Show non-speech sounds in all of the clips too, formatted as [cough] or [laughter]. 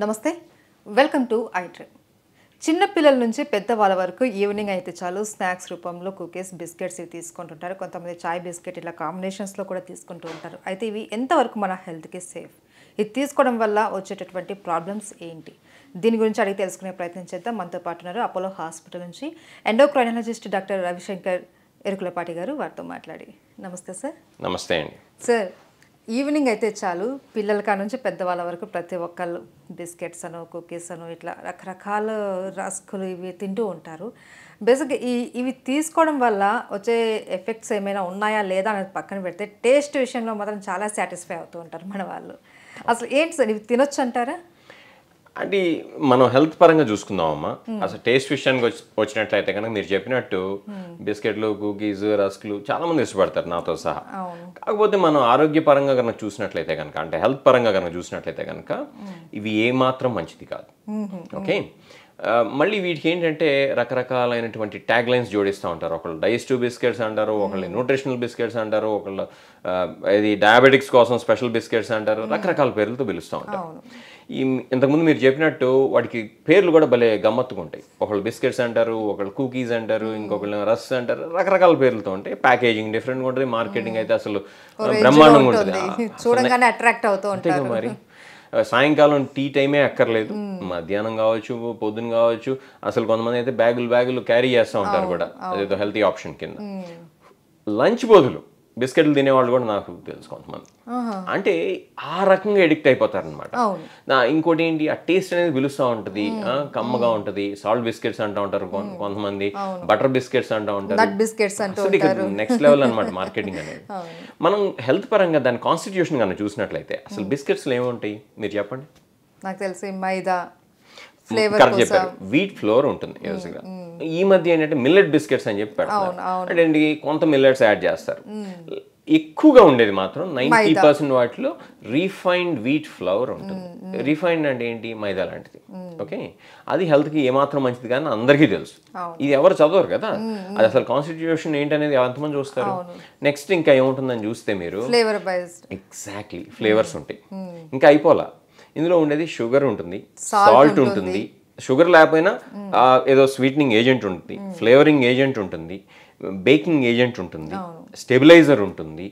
నమస్తే welcome to ఐట్రీ చిన్నపిల్లల నుంచి పెద్దవాళ్ళ వరకు ఈవినింగ్ అయితే చాలు స్నాక్స్ రూపంలో కుకీస్ బిస్కెట్స్ ఇవి తీసుకుంటుంటారు కొంతమంది చాయ్ బిస్కెట్ ఇలా కాంబినేషన్స్లో కూడా తీసుకుంటూ ఉంటారు అయితే ఇవి ఎంతవరకు మన హెల్త్కి సేఫ్ ఇది తీసుకోవడం వల్ల వచ్చేటటువంటి ప్రాబ్లమ్స్ ఏంటి దీని గురించి అడిగి తెలుసుకునే ప్రయత్నం చేద్దాం మనతో పాటు ఉన్నారు అపోలో హాస్పిటల్ నుంచి ఎండోక్రైనాలజిస్ట్ డాక్టర్ రవిశంకర్ ఎరుకులపాటి గారు వారితో మాట్లాడి నమస్తే సార్ నమస్తే అండి సార్ ఈవినింగ్ అయితే చాలు పిల్లల కాడ నుంచి పెద్దవాళ్ళ వరకు ప్రతి ఒక్కళ్ళు బిస్కెట్స్ అను కుకీస్ అను ఇట్లా రకరకాల రస్కులు ఇవి తింటూ ఉంటారు బేసిక్గా ఈ ఇవి తీసుకోవడం వల్ల వచ్చే ఎఫెక్ట్స్ ఏమైనా ఉన్నాయా లేదా అనేది పక్కన పెడితే టేస్ట్ విషయంలో మాత్రం చాలా సాటిస్ఫై అవుతూ ఉంటారు మన వాళ్ళు అసలు ఏంటి సార్ ఇవి తినొచ్చు అంటారా అది మనం హెల్త్ పరంగా చూసుకుందామమ్మా అసలు టేస్ట్ విషయానికి వచ్చినట్లయితే కనుక మీరు చెప్పినట్టు బిస్కెట్లు కుకీస్ రస్క్లు చాలా మంది ఇష్టపడతారు నాతో సహా కాకపోతే మనం ఆరోగ్య పరంగా కనుక చూసినట్లయితే కనుక అంటే హెల్త్ పరంగా కనుక చూసినట్లయితే కనుక ఇవి ఏమాత్రం మంచిది కాదు ఓకే మళ్ళీ వీటికి ఏంటంటే రకరకాలైనటువంటి ట్యాగ్ లైన్స్ జోడిస్తూ ఉంటారు ఒకళ్ళు డైజెస్టివ్ బిస్కెట్స్ అంటారు ఒకళ్ళు న్యూట్రిషనల్ బిస్కెట్స్ అంటారు ఒకళ్ళు ఇది డయాబెటిక్స్ కోసం స్పెషల్ బిస్కెట్స్ అంటారు రకరకాల పేర్లతో పిలుస్తూ ఉంటారు ఈ ఇంతకుముందు మీరు చెప్పినట్టు వాటికి పేర్లు కూడా భలే గమ్మత్తుగా ఉంటాయి ఒకళ్ళు బిస్కెట్స్ అంటారు ఒకళ్ళు కుకీస్ అంటారు ఇంకొకళ్ళు రస్ అంటారు రకరకాల పేర్లతో ఉంటాయి ప్యాకేజింగ్ డిఫరెంట్గా ఉంటుంది మార్కెటింగ్ అయితే అసలు బ్రహ్మాండంగా ఉంటుంది [laughs] చూడగానే అట్రాక్ట్ అవుతూ ఉంటాయి మరి సాయంకాలం టీ టైమే అక్కర్లేదు మధ్యాహ్నం కావచ్చు పొద్దున్న కావచ్చు అసలు కొంతమంది అయితే బ్యాగులు బ్యాగులు క్యారీ చేస్తూ ఉంటారు కూడా అదేదో హెల్తీ ఆప్షన్ కింద లంచ్ బోధులు బిస్కెట్లు తినేవాళ్ళు కూడా నాకు తెలుసు కొంతమంది అంటే ఆ రకంగా ఎడిక్ట్ అయిపోతారు అనమాట ఇంకోటి ఏంటి ఆ టేస్ట్ అనేది పిలుస్తూ ఉంటుంది కమ్మగా ఉంటుంది సాల్ట్ బిస్కెట్స్ అంటూ ఉంటారు కొంతమంది బటర్ బిస్కెట్స్ అంటూ ఉంటారు నెక్స్ట్ లెవెల్ అనమాట మార్కెటింగ్ అనేది [laughs] మనం హెల్త్ పరంగా దాని కాన్స్టిట్యూషన్ కన్నా చూసినట్లయితే అసలు బిస్కెట్స్ ఏమి ఏముంటాయి మీరు చెప్పండి నాకు తెలిసి మైదా కరెక్ట్ చెప్పారు వీట్ ఫ్లోర్ ఉంటుంది hmm, యూజ్గా hmm. ఈ మధ్య ఏంటంటే మిల్లెట్ బిస్కెట్స్ అని చెప్పి పెడతారు అంటే కొంత మిల్లెట్స్ యాడ్ చేస్తారు hmm. ఎక్కువగా ఉండేది మాత్రం నైన్టీ పర్సెంట్ వాటిలో రీఫైన్డ్ వీట్ ఫ్లవర్ ఉంటుంది రీఫైన్డ్ అంటే ఏంటి మైదా లాంటిది ఓకే అది హెల్త్కి ఏమాత్రం మంచిది కానీ అందరికీ తెలుసు ఇది ఎవరు చదవరు కదా అది అసలు కాన్స్టిట్యూషన్ ఏంటనేది ఎంతమంది చూస్తారు నెక్స్ట్ ఇంకా ఏముంటుందని చూస్తే మీరు ఎగ్జాక్ట్లీ ఫ్లేవర్స్ ఉంటాయి ఇంకా అయిపోలా ఇందులో ఉండేది షుగర్ ఉంటుంది సాల్ట్ ఉంటుంది షుగర్ లేకపోయినా ఏదో స్వీట్నింగ్ ఏజెంట్ ఉంటుంది ఫ్లేవరింగ్ ఏజెంట్ ఉంటుంది బేకింగ్ ఏజెంట్ ఉంటుంది స్టెబిలైజర్ ఉంటుంది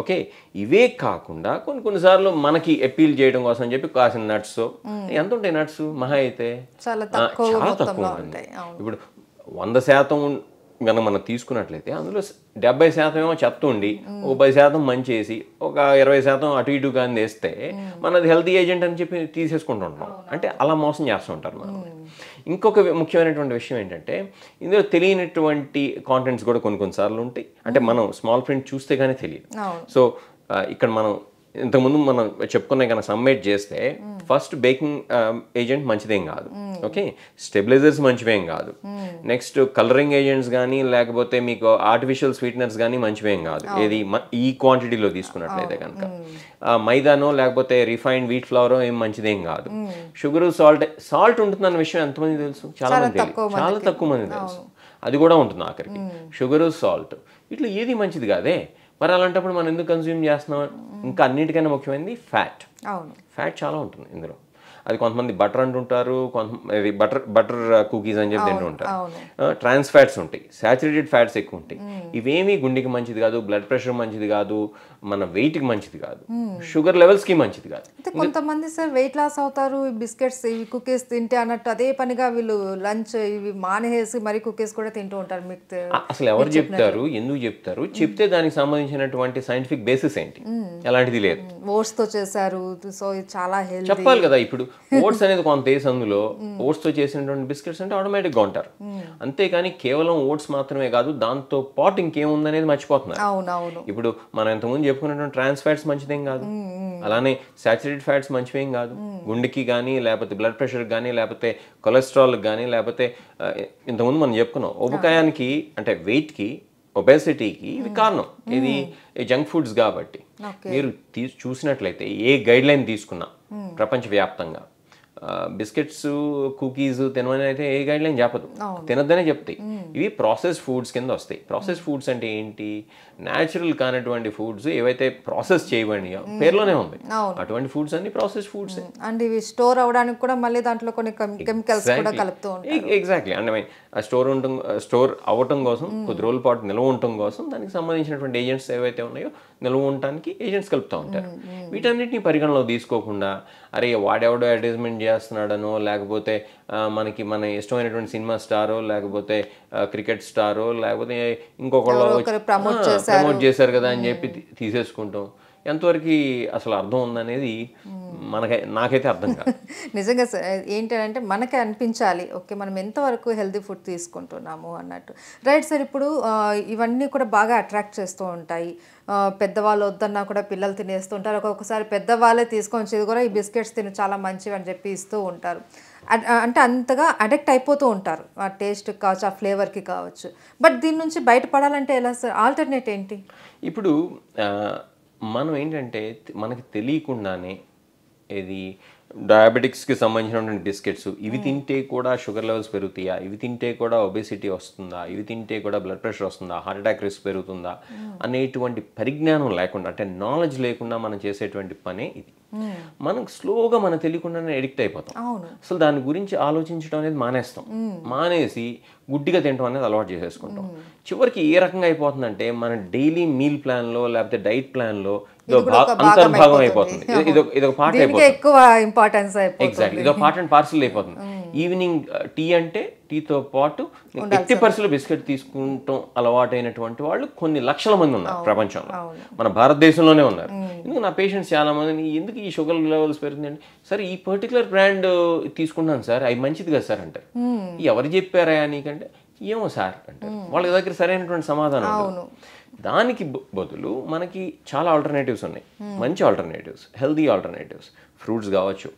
ఓకే ఇవే కాకుండా కొన్ని కొన్నిసార్లు మనకి అపీల్ చేయడం కోసం చెప్పి కాసిన నట్స్ ఎంత ఉంటాయి నట్స్ మహా అయితే చాలా తక్కువ ఉంటుంది ఇప్పుడు వంద శాతం కనుక మనం తీసుకున్నట్లయితే అందులో డెబ్బై శాతం ఏమో చెప్తుండి ఒక పది శాతం మంచి వేసి ఒక ఇరవై శాతం అటు ఇటు కానీ వేస్తే మనది హెల్తీ ఏజెంట్ అని చెప్పి తీసేసుకుంటూ ఉంటాం అంటే అలా మోసం చేస్తూ ఉంటారు మనం ఇంకొక ముఖ్యమైనటువంటి విషయం ఏంటంటే ఇందులో తెలియనటువంటి కాంటెంట్స్ కూడా కొన్ని కొన్నిసార్లు ఉంటాయి అంటే మనం స్మాల్ ప్రింట్ చూస్తే కానీ తెలియదు సో ఇక్కడ మనం ఇంతకుముందు మనం చెప్పుకున్నా కనుక సబ్మిట్ చేస్తే ఫస్ట్ బేకింగ్ ఏజెంట్ మంచిదేం కాదు ఓకే స్టెబిలైజర్స్ మంచివేం కాదు నెక్స్ట్ కలరింగ్ ఏజెంట్స్ కానీ లేకపోతే మీకు ఆర్టిఫిషియల్ స్వీట్నర్స్ కానీ మంచివేం కాదు ఏది ఈ క్వాంటిటీలో తీసుకున్నట్లయితే కనుక మైదానో లేకపోతే రిఫైన్డ్ వీట్ ఫ్లవర్ ఏం మంచిదేం కాదు షుగర్ సాల్ట్ సాల్ట్ ఉంటుందన్న విషయం ఎంతమంది తెలుసు చాలా మంది చాలా తక్కువ మంది తెలుసు అది కూడా ఉంటుంది ఆఖరికి షుగరు సాల్ట్ ఇట్లా ఏది మంచిది కాదే మరి అలాంటప్పుడు మనం ఎందుకు కన్స్యూమ్ చేస్తున్నాం ఇంకా అన్నిటికైనా ముఖ్యమైనది ఫ్యాట్ ఫ్యాట్ చాలా ఉంటుంది ఇందులో అది కొంతమంది బటర్ అంటుంటారు కొంత ఇది బటర్ బటర్ కుకీస్ అని చెప్పి తింటూ ఉంటారు ట్రాన్స్ ఫ్యాట్స్ ఉంటాయి సాచురేటెడ్ ఫ్యాట్స్ ఎక్కువ ఉంటాయి ఇవేమీ గుండెకి మంచిది కాదు బ్లడ్ ప్రెషర్ మంచిది కాదు మన వెయిట్కి మంచిది కాదు షుగర్ లెవెల్స్కి మంచిది కాదు కొంతమంది సార్ వెయిట్ లాస్ అవుతారు బిస్కెట్స్ ఇవి కుకీస్ తింటే అన్నట్టు అదే పనిగా వీళ్ళు లంచ్ ఇవి మానేసి మరి కుకీస్ కూడా తింటూ ఉంటారు మీకు అసలు ఎవరు చెప్తారు ఎందుకు చెప్తారు చెప్తే దానికి సంబంధించినటువంటి సైంటిఫిక్ బేసిస్ ఏంటి అలాంటిది లేదు ఓట్స్తో చేశారు సో చాలా చెప్పాలి కదా ఇప్పుడు [laughs] ఓట్స్ అనేది కొంత వేసి అందులో ఓట్స్తో చేసినటువంటి బిస్కెట్స్ అంటే ఆటోమేటిక్గా ఉంటారు అంతేకాని కేవలం ఓట్స్ మాత్రమే కాదు దాంతో పాటు ఇంకేముందనేది మర్చిపోతున్నారు ఇప్పుడు మనం ఇంతకుముందు చెప్పుకున్నటువంటి ట్రాన్స్ ఫ్యాట్స్ మంచిదేం కాదు అలానే సాచురేటెడ్ ఫ్యాట్స్ మంచివేం కాదు గుండెకి కానీ లేకపోతే బ్లడ్ ప్రెషర్ కానీ లేకపోతే కొలెస్ట్రాల్ కానీ లేకపోతే ఇంతకుముందు మనం చెప్పుకున్నాం ఉపకాయానికి అంటే వెయిట్కి ఒబేసిటీకి ఇది కారణం ఇది జంక్ ఫుడ్స్ కాబట్టి మీరు చూసినట్లయితే ఏ గైడ్ లైన్ తీసుకున్నా ప్రపంచవ్యాప్తంగా బిస్కెట్స్ కుకీస్ తినవని అయితే ఏ గైడ్ లైన్ చెప్పదు తినద్దనే చెప్తాయి ఇవి ప్రాసెస్ ఫుడ్స్ కింద వస్తాయి ప్రాసెస్ ఫుడ్స్ అంటే ఏంటి న్యాచురల్ కానటువంటి ఫుడ్స్ ఏవైతే ప్రాసెస్ చేయబడి పేర్లోనే ఉంది అటువంటి ఫుడ్స్ అన్ని ప్రాసెస్ ఫుడ్స్ అండ్ ఇవి స్టోర్ అవడానికి కూడా మళ్ళీ దాంట్లో కొన్ని కెమికల్స్ కూడా కలుపుతూ ఉంటాయి ఎగ్జాక్ట్లీ స్టోర్ ఉండటం స్టోర్ అవ్వటం కోసం కొద్ది రోజుల పాటు నిల్వ ఉండటం కోసం దానికి సంబంధించినటువంటి ఏజెంట్స్ ఏవైతే ఉన్నాయో నిల్వ ఉండటానికి ఏజెంట్స్ కలుపుతూ ఉంటారు వీటన్నిటిని పరిగణలో తీసుకోకుండా అరే వాడెవడో అడ్వర్టైజ్మెంట్ చేస్తున్నాడనో లేకపోతే మనకి మన ఇష్టమైనటువంటి సినిమా స్టారో లేకపోతే క్రికెట్ స్టారో లేకపోతే ఇంకొకళ్ళు ప్రమోట్ చేశారు కదా అని చెప్పి తీసేసుకుంటాం ఎంతవరకు అసలు అర్థం ఉందనేది మనకై నాకైతే అర్థం కాదు [laughs] నిజంగా ఏంటంటే మనకే అనిపించాలి ఓకే మనం ఎంతవరకు హెల్దీ ఫుడ్ తీసుకుంటున్నాము అన్నట్టు రైట్ సార్ ఇప్పుడు ఇవన్నీ కూడా బాగా అట్రాక్ట్ చేస్తూ ఉంటాయి పెద్దవాళ్ళు వద్దన్నా కూడా పిల్లలు తినేస్తూ ఉంటారు ఒక్కొక్కసారి పెద్దవాళ్ళే తీసుకొని వచ్చేది కూడా ఈ బిస్కెట్స్ తిను చాలా మంచివి అని చెప్పి ఇస్తూ ఉంటారు అంటే అంతగా అడిక్ట్ అయిపోతూ ఉంటారు ఆ టేస్ట్కి కావచ్చు ఆ ఫ్లేవర్కి కావచ్చు బట్ దీని నుంచి బయటపడాలంటే ఎలా సార్ ఆల్టర్నేట్ ఏంటి ఇప్పుడు మనం ఏంటంటే మనకి తెలియకుండానే ఇది డయాబెటిక్స్కి సంబంధించినటువంటి బిస్కెట్స్ ఇవి తింటే కూడా షుగర్ లెవెల్స్ పెరుగుతాయా ఇవి తింటే కూడా ఒబేసిటీ వస్తుందా ఇవి తింటే కూడా బ్లడ్ ప్రెషర్ వస్తుందా హార్ట్ అటాక్ రిస్క్ పెరుగుతుందా అనేటువంటి పరిజ్ఞానం లేకుండా అంటే నాలెడ్జ్ లేకుండా మనం చేసేటువంటి పనే ఇది మనకు స్లోగా మనం తెలియకుండానే ఎడిక్ట్ అయిపోతాం అసలు దాని గురించి ఆలోచించడం అనేది మానేస్తాం మానేసి గుడ్డిగా తినడం అనేది అలవాటు చేసేసుకుంటాం చివరికి ఏ రకంగా అయిపోతుందంటే మన డైలీ మీల్ ప్లాన్లో లేకపోతే డైట్ ప్లాన్లో అయిపోతుంది ఇది ఒక పార్ట్ అయిపోతుంది ఎక్కువ ఇంపార్టెన్స్ పార్ట్ అండ్ పార్సల్ అయిపోతుంది ఈవినింగ్ టీ uh, అంటే టీతో పాటు ఎట్టి పరిస్థితులు బిస్కెట్ తీసుకుంటాం అలవాటైనటువంటి వాళ్ళు కొన్ని లక్షల మంది ఉన్నారు ప్రపంచంలో మన భారతదేశంలోనే ఉన్నారు ఎందుకు నా పేషెంట్స్ చాలా మంది ఎందుకు ఈ షుగర్ లెవెల్స్ పెరిగిందండి సార్ ఈ పర్టికులర్ బ్రాండ్ తీసుకున్నాను సార్ అవి మంచిది కదా సార్ అంటారు ఎవరు చెప్పారా నీకంటే ఏమో సార్ అంటారు వాళ్ళ దగ్గర సరైనటువంటి సమాధానం దానికి బదులు మనకి చాలా ఆల్టర్నేటివ్స్ ఉన్నాయి మంచి ఆల్టర్నేటివ్స్ హెల్దీ ఆల్టర్నేటివ్స్ ఫ్రూట్స్ కావచ్చు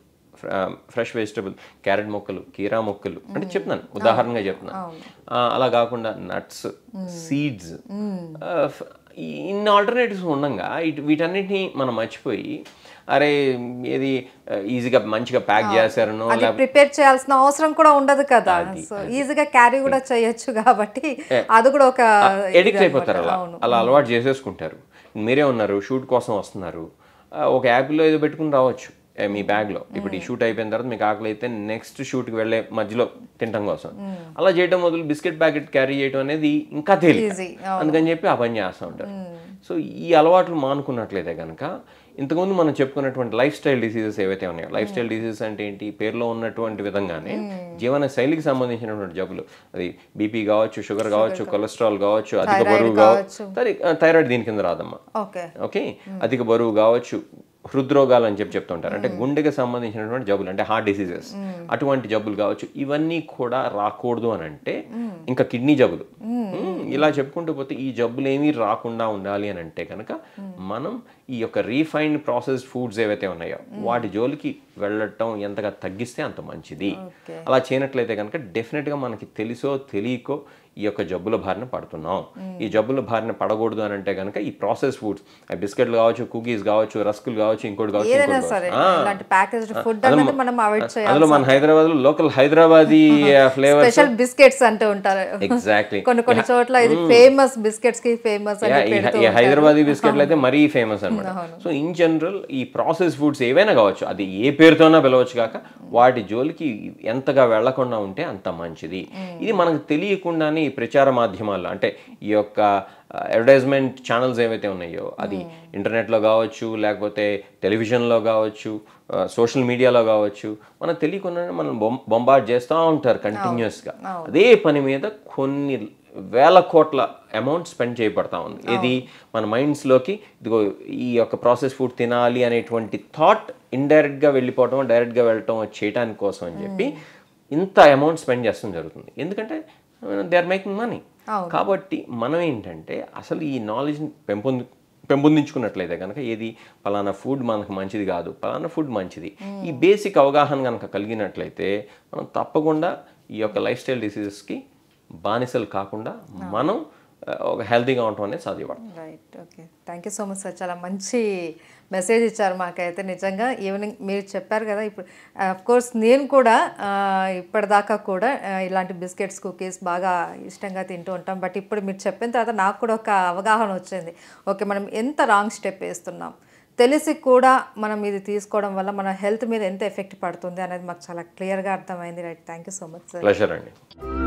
ఫ్రెష్ వెజిటబుల్ క్యారెట్ మొక్కలు కీరా మొక్కలు అంటే చెప్తున్నాను ఉదాహరణగా చెప్తున్నాను అలా కాకుండా నట్స్ సీడ్స్ ఇన్ని ఆల్టర్నేటివ్స్ ఉండగా ఇటు వీటన్నిటిని మనం మర్చిపోయి అరే ఇది ఈజీగా మంచిగా ప్యాక్ చేశారనో ప్రిపేర్ చేయాల్సిన అవసరం కూడా ఉండదు కదా ఈజీగా క్యారీ కూడా hmm. చేయొచ్చు కాబట్టి [laughs] అది కూడా ఒక ఎడిక్ట్ అయిపోతారు అలా అలా hmm. అలవాటు చేసేసుకుంటారు మీరే ఉన్నారు షూట్ కోసం వస్తున్నారు ఒక యాప్లో ఏదో పెట్టుకుని రావచ్చు మీ బ్యాగ్లో ఇప్పుడు ఈ షూట్ అయిపోయిన తర్వాత మీకు ఆకలి అయితే నెక్స్ట్ షూట్కి వెళ్ళే మధ్యలో తినడం కోసం అలా చేయడం మొదలు బిస్కెట్ ప్యాకెట్ క్యారీ చేయడం అనేది ఇంకా తెలియదు అందుకని చెప్పి ఆ పని చేస్తూ ఉంటారు సో ఈ అలవాట్లు మానుకున్నట్లయితే కనుక ఇంతకుముందు మనం చెప్పుకున్నటువంటి లైఫ్ స్టైల్ డిసీజెస్ ఏవైతే ఉన్నాయో లైఫ్ స్టైల్ డిసీజెస్ అంటే ఏంటి పేరులో ఉన్నటువంటి విధంగానే జీవన శైలికి సంబంధించినటువంటి జబ్బులు అది బీపీ కావచ్చు షుగర్ కావచ్చు కొలెస్ట్రాల్ కావచ్చు అధిక బరువు కావచ్చు థైరాయిడ్ దీని కింద రాదమ్మా ఓకే అధిక బరువు కావచ్చు హృద్రోగాలు అని చెప్పి చెప్తుంటారు అంటే గుండెకి సంబంధించినటువంటి జబ్బులు అంటే హార్ట్ డిసీజెస్ అటువంటి జబ్బులు కావచ్చు ఇవన్నీ కూడా రాకూడదు అని అంటే ఇంకా కిడ్నీ జబ్బులు ఇలా చెప్పుకుంటూ పోతే ఈ జబ్బులు ఏమీ రాకుండా ఉండాలి అని అంటే కనుక మనం ఈ యొక్క రీఫైన్డ్ ప్రాసెస్ ఫుడ్స్ ఏవైతే ఉన్నాయో వాటి జోలికి వెళ్ళటం ఎంతగా తగ్గిస్తే అంత మంచిది అలా చేయనట్లయితే కనుక డెఫినెట్గా మనకి తెలుసో తెలియకో ఈ యొక్క జబ్బుల బారిన పడుతున్నాం ఈ జబ్బుల బారిన పడకూడదు అని అంటే కనుక ఈ ప్రాసెస్ ఫుడ్స్ బిస్కెట్లు కావచ్చు కుకీస్ కావచ్చు రస్కులు కావచ్చు ఇంకోటి కావచ్చు మన హైదరాబాద్ లో local Hyderabadi flavour [laughs] special biscuits అంటూ ఉంటారు ఎగ్జాక్ట్లీ కొన్ని కొన్ని చోట్ల ఇది ఫేమస్ బిస్కెట్స్ కి ఫేమస్ హైదరాబాద్ బిస్కెట్లు అయితే మరీ ఫేమస్ అనమాట సో ఇన్ జనరల్ ఈ ప్రాసెస్ ఫుడ్స్ ఏవైనా కావచ్చు అది ఏ పేరుతోనా పిలవచ్చు కాక వాటి జోలికి ఎంతగా వెళ్లకుండా ఉంటే అంత మంచిది ఇది మనకు తెలియకుండానే ఈ ప్రచార మాధ్యమాల్లో అంటే ఈ యొక్క అడ్వర్టైజ్మెంట్ ఛానల్స్ ఏవైతే ఉన్నాయో అది hmm. ఇంటర్నెట్లో కావచ్చు లేకపోతే టెలివిజన్లో కావచ్చు సోషల్ మీడియాలో కావచ్చు మనకు తెలియకుండా మనం బొంబార్డ్ చేస్తూ ఉంటారు కంటిన్యూస్గా అదే పని మీద కొన్ని వేల కోట్ల అమౌంట్ స్పెండ్ చేయబడతా ఉంది ఇది మన మైండ్స్లోకి ఇదిగో ఈ యొక్క ప్రాసెస్ ఫుడ్ తినాలి అనేటువంటి థాట్ ఇండైరెక్ట్గా వెళ్ళిపోవటం డైరెక్ట్గా వెళ్ళటం చేయడానికి కోసం అని చెప్పి hmm. ఇంత అమౌంట్ స్పెండ్ చేస్తాం జరుగుతుంది ఎందుకంటే దే ఆర్ మేకింగ్ మనీ కాబట్టి మనం ఏంటంటే అసలు ఈ నాలెడ్జ్ని పెంపొంది పెంపొందించుకున్నట్లయితే కనుక ఏది పలానా ఫుడ్ మనకు మంచిది కాదు పలానా ఫుడ్ మంచిది ఈ బేసిక్ అవగాహన కనుక కలిగినట్లయితే మనం తప్పకుండా ఈ యొక్క లైఫ్ స్టైల్ డిసీజెస్కి బానిసలు కాకుండా మనం Uh, ఒక హెల్దీగా ఉంటాం అనేది సాధ్యపడుతుంది right okay thank you so much sir చాలా మంచి మెసేజ్ ఇచ్చారు మాకైతే నిజంగా ఈవినింగ్ మీరు చెప్పారు కదా ఇప్పుడు కోర్స్ uh, నేను కూడా uh, ఇప్పటిదాకా కూడా ఇలాంటి బిస్కెట్స్ కుకీస్ బాగా ఇష్టంగా తింటూ ఉంటాం బట్ ఇప్పుడు మీరు చెప్పిన తర్వాత నాకు కూడా ఒక అవగాహన వచ్చింది ఓకే మనం ఎంత రాంగ్ స్టెప్ వేస్తున్నాం తెలిసి కూడా మనం ఇది తీసుకోవడం వల్ల మన హెల్త్ మీద ఎంత ఎఫెక్ట్ పడుతుంది అనేది మాకు చాలా క్లియర్గా అర్థమైంది right thank you so much sir అండి